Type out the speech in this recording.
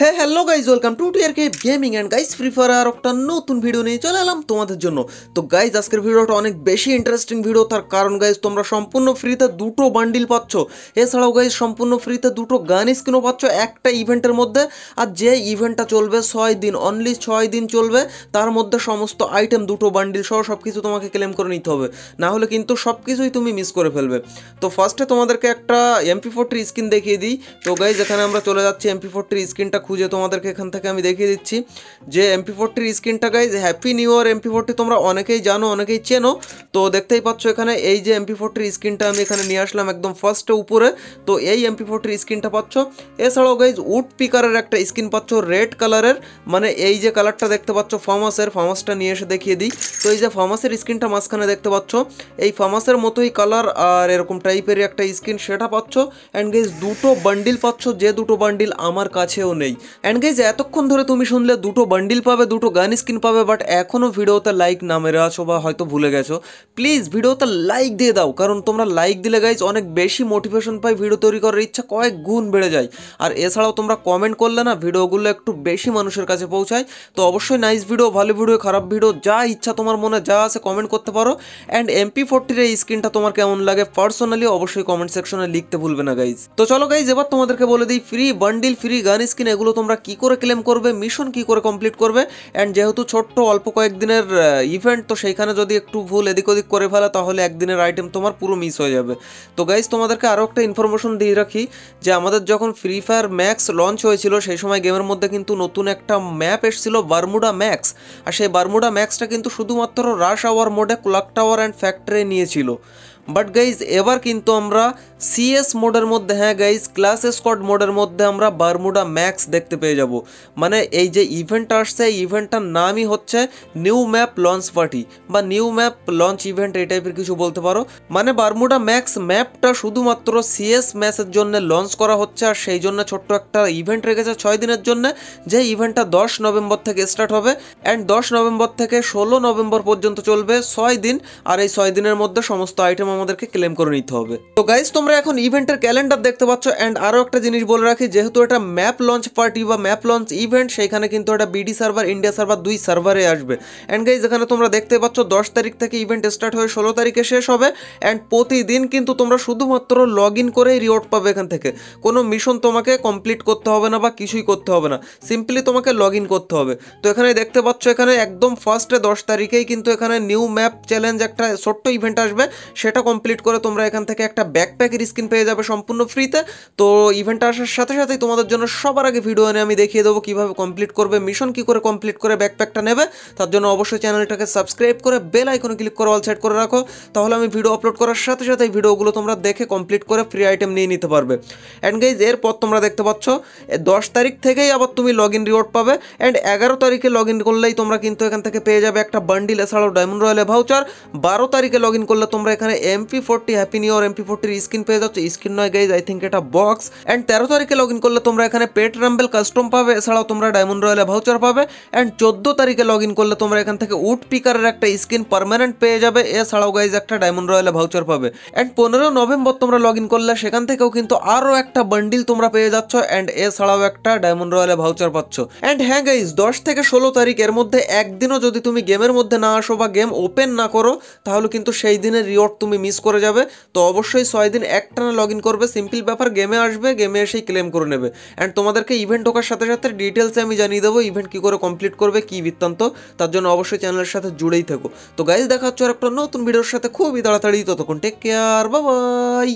হ্যাঁ hello guys welcome to two K gaming and guys free fire আর একটা নতুন ভিডিও নিয়ে চলে এলাম তোমাদের জন্য তো গাইজ আজকের ভিডিওটা অনেক বেশি ইন্টারেস্টিং ভিডিও তার কারণ গাইজ তোমরা সম্পূর্ণ ফ্রিতে দুটো বান্ডিল পাচ্ছ এছাড়াও গাইজ সম্পূর্ণ ফ্রিতে দুটো গান স্কিনও পাচ্ছ একটা ইভেন্টের মধ্যে আর যে ইভেন্টটা চলবে ছয় দিন অনলি ছয় দিন চলবে তার মধ্যে সমস্ত আইটেম দুটো বান্ডিল সহ সব কিছু তোমাকে ক্লেম করে নিতে হবে না হলে কিন্তু সব কিছুই তুমি মিস করে ফেলবে তো ফার্স্টে তোমাদেরকে একটা এমপি ফোরটির স্কিন দেখিয়ে দিই তো গাইজ এখানে আমরা চলে যাচ্ছি এমপি ফোরটির স্কিনটা খুঁজে তোমাদেরকে এখান থেকে আমি দেখিয়ে দিচ্ছি যে এমপি ফোরটির স্ক্রিনটা guys happy new year MP forty তোমরা অনেকেই জানো অনেকেই চেনো তো দেখতেই পাচ্ছ এখানে এই যে এমপি ফোরটির স্ক্রিনটা আমি এখানে নিয়ে আসলাম একদম ফার্স্টে উপরে তো এই এমপি ফোরটির স্ক্রিনটা পাচ্ছ এছাড়াও গাইজ উড পিকারের একটা স্ক্রিন পাচ্ছ রেড কালারের মানে এই যে কালারটা দেখতে পাচ্ছ ফার্মাসের ফার্মাসটা নিয়ে এসে দেখিয়ে দিই তো এই যে ফার্মাসের স্ক্রিনটা মাঝখানে দেখতে পাচ্ছ এই ফার্মাসের মতোই কালার আর এরকম টাইপের একটা স্ক্রিন সেটা পাচ্ছ অ্যান্ড গেস দুটো বান্ডিল পাচ্ছ যে দুটো বান্ডিল আমার কাছেও নেই অ্যান্ড গাইজ এতক্ষণ ধরে তুমি শুনলে দুটো বান্ডিল পাবে দুটো গান স্কিন পাবে বাট এখনও ভিডিওতে লাইক না মেরে আছো বা হয়তো ভুলে গেছো প্লিজ ভিডিওতে লাইক দিয়ে দাও কারণ তোমরা লাইক দিলে গাইজ অনেক বেশি মোটিভেশন পাই ভিডিও তৈরি করার ইচ্ছা কয়েক গুণ বেড়ে যায় আর এছাড়াও তোমরা কমেন্ট করলে না ভিডিওগুলো একটু বেশি মানুষের কাছে পৌঁছায় তো অবশ্যই নাইস ভিডিও ভালো ভিডিও খারাপ ভিডিও যা ইচ্ছা তোমার মনে যা আছে কমেন্ট করতে পারো অ্যান্ড এমপি ফোরটির এই স্ক্রিনটা তোমার কেমন লাগে পার্সোনালি অবশ্যই কমেন্ট সেকশনে লিখতে ভুলবে না গাইজ তো চলো গাইজ এবার তোমাদেরকে বলে দিই free bundle free gun skin এগুলো টাকাগুলো তোমরা কি করে ক্লেম করবে মিশন কি করে কমপ্লিট করবে অ্যান্ড যেহেতু ছোট্ট অল্প কয়েকদিনের ইভেন্ট তো সেইখানে যদি একটু ভুল এদিক ওদিক করে ফেলা তাহলে একদিনের আইটেম তোমার পুরো মিস হয়ে যাবে তো গাইজ তোমাদেরকে আরও একটা ইনফরমেশন দিয়ে রাখি যে আমাদের যখন ফ্রি ফায়ার ম্যাক্স লঞ্চ হয়েছিল সেই সময় গেমের মধ্যে কিন্তু নতুন একটা ম্যাপ এসেছিল বারমুডা ম্যাক্স আর সেই বারমুডা ম্যাক্সটা কিন্তু শুধুমাত্র রাশ আওয়ার মোডে ক্লাক টাওয়ার অ্যান্ড ফ্যাক্টরি নিয়েছিল বাট গাইজ এবার কিন্তু আমরা সিএস মোডের মধ্যে হ্যাঁ গাইজ ক্লাস স্কোয়াড মোডের মধ্যে আমরা বারমুডা ম্যাক্স দেখতে পেয়ে যাব মানে এই যে ইভেন্ট আসছে এই ইভেন্টটার নামই হচ্ছে নিউ ম্যাপ লঞ্চ পার্টি বা নিউ ম্যাপ লঞ্চ ইভেন্ট এই টাইপের কিছু বলতে পারো মানে বারমুডা ম্যাক্স ম্যাপটা শুধুমাত্র সিএস ম্যাচের জন্য লঞ্চ করা হচ্ছে আর সেই জন্য ছোট্ট একটা ইভেন্ট রেখেছে ছয় দিনের জন্য যে ইভেন্টটা দশ নভেম্বর থেকে স্টার্ট হবে অ্যান্ড দশ নভেম্বর থেকে ষোলো নভেম্বর পর্যন্ত চলবে ছয় দিন আর এই ছয় দিনের মধ্যে সমস্ত আইটেম আমাদেরকে ক্লেম করে নিতে হবে তো গাইজ তোমরা এখন ইভেন্টের ক্যালেন্ডার দেখতে পাচ্ছ অ্যান্ড আরও একটা জিনিস বলে রাখি যেহেতু এটা ম্যাপ লঞ্চ পার্টি বা ম্যাপ লঞ্চ ইভেন্ট সেখানে কিন্তু এটা বিডি সার্ভার ইন্ডিয়া সার্ভার দুই সার্ভারে আসবে অ্যান্ড গাইজ এখানে তোমরা দেখতে পাচ্ছ দশ তারিখ থেকে ইভেন্ট স্টার্ট হয়ে ষোলো তারিখে শেষ হবে অ্যান্ড প্রতিদিন কিন্তু তোমরা শুধুমাত্র লগ ইন করেই রিওয়ার্ড পাবে এখান থেকে কোনো মিশন তোমাকে কমপ্লিট করতে হবে না বা কিছুই করতে হবে না সিম্পলি তোমাকে লগ ইন করতে হবে তো এখানে দেখতে পাচ্ছ এখানে একদম ফার্স্টে দশ তারিখেই কিন্তু এখানে নিউ ম্যাপ চ্যালেঞ্জ একটা ছোট্ট ইভেন্ট আসবে সেটা কমপ্লিট করে তোমরা এখান থেকে একটা ব্যাকপ্যাকের স্কিন পেয়ে যাবে সম্পূর্ণ ফ্রিতে তো ইভেন্টটা আসার সাথে সাথেই তোমাদের জন্য সবার আগে ভিডিও এনে আমি দেখিয়ে দেবো কীভাবে কমপ্লিট করবে মিশন কী করে কমপ্লিট করে ব্যাকপ্যাকটা নেবে তার জন্য অবশ্যই চ্যানেলটাকে সাবস্ক্রাইব করে বেল আইকনে ক্লিক করে অল সাইড করে রাখো তাহলে আমি ভিডিও আপলোড করার সাথে সাথে ভিডিওগুলো তোমরা দেখে কমপ্লিট করে ফ্রি আইটেম নিয়ে নিতে পারবে অ্যান্ড গাইজ এরপর তোমরা দেখতে পাচ্ছ দশ তারিখ থেকেই আবার তুমি লগ ইন রিওয়ার্ড পাবে অ্যান্ড এগারো তারিখে লগ ইন করলেই তোমরা কিন্তু এখান থেকে পেয়ে যাবে একটা বান্ডিল এছাড়াও ডায়মন্ড রয়্যাল ভাউচার বারো তারিখে লগ ইন করলে তোমরা এখানে MP forty happy new MP ফোরটির স্কিন পেয়ে যাচ্ছ স্কিন নয় গাইজ আই থিঙ্ক এটা বক্স অ্যান্ড তেরো তারিখে লগ ইন করলে তোমরা এখানে পেট রাম্বেল কাস্টম পাবে এছাড়াও তোমরা ডায়মন্ড রয়্যালে ভাউচার পাবে অ্যান্ড চোদ্দ তারিখে লগ ইন করলে তোমরা এখান থেকে উড পিকারের একটা স্কিন পারমানেন্ট পেয়ে যাবে এছাড়াও গাইজ একটা ডায়মন্ড রয়্যালে ভাউচার পাবে অ্যান্ড পনেরো নভেম্বর তোমরা লগ ইন করলে সেখান থেকেও কিন্তু আরও একটা বান্ডিল তোমরা পেয়ে যাচ্ছ অ্যান্ড এছাড়াও একটা ডায়মন্ড রয়্যালে ভাউচার পাচ্ছ অ্যান্ড হ্যাঁ গাইজ দশ থেকে ষোলো তারিখ এর মধ্যে একদিনও যদি তুমি গেমের মধ্যে না আসো বা গেম ওপেন না করো তাহলে কিন্তু সেই দিনের রিওয়ার্ড তুমি মিস করে যাবে তো অবশ্যই ছয় দিন একটানা লগ ইন করবে সিম্পল ব্যাপার গেমে আসবে গেমে এসেই ক্লেম করে নেবে অ্যান্ড তোমাদেরকে ইভেন্ট ঢোকার সাথে সাথে ডিটেলসে আমি জানিয়ে দেবো ইভেন্ট কী করে কমপ্লিট করবে কী বৃত্তান্ত তার জন্য অবশ্যই চ্যানেলের সাথে জুড়েই থেকো তো গাইজ দেখা হচ্ছে আর একটা নতুন ভিডিওর সাথে খুবই তাড়াতাড়ি ততক্ষণ টেক কেয়ার বাবাই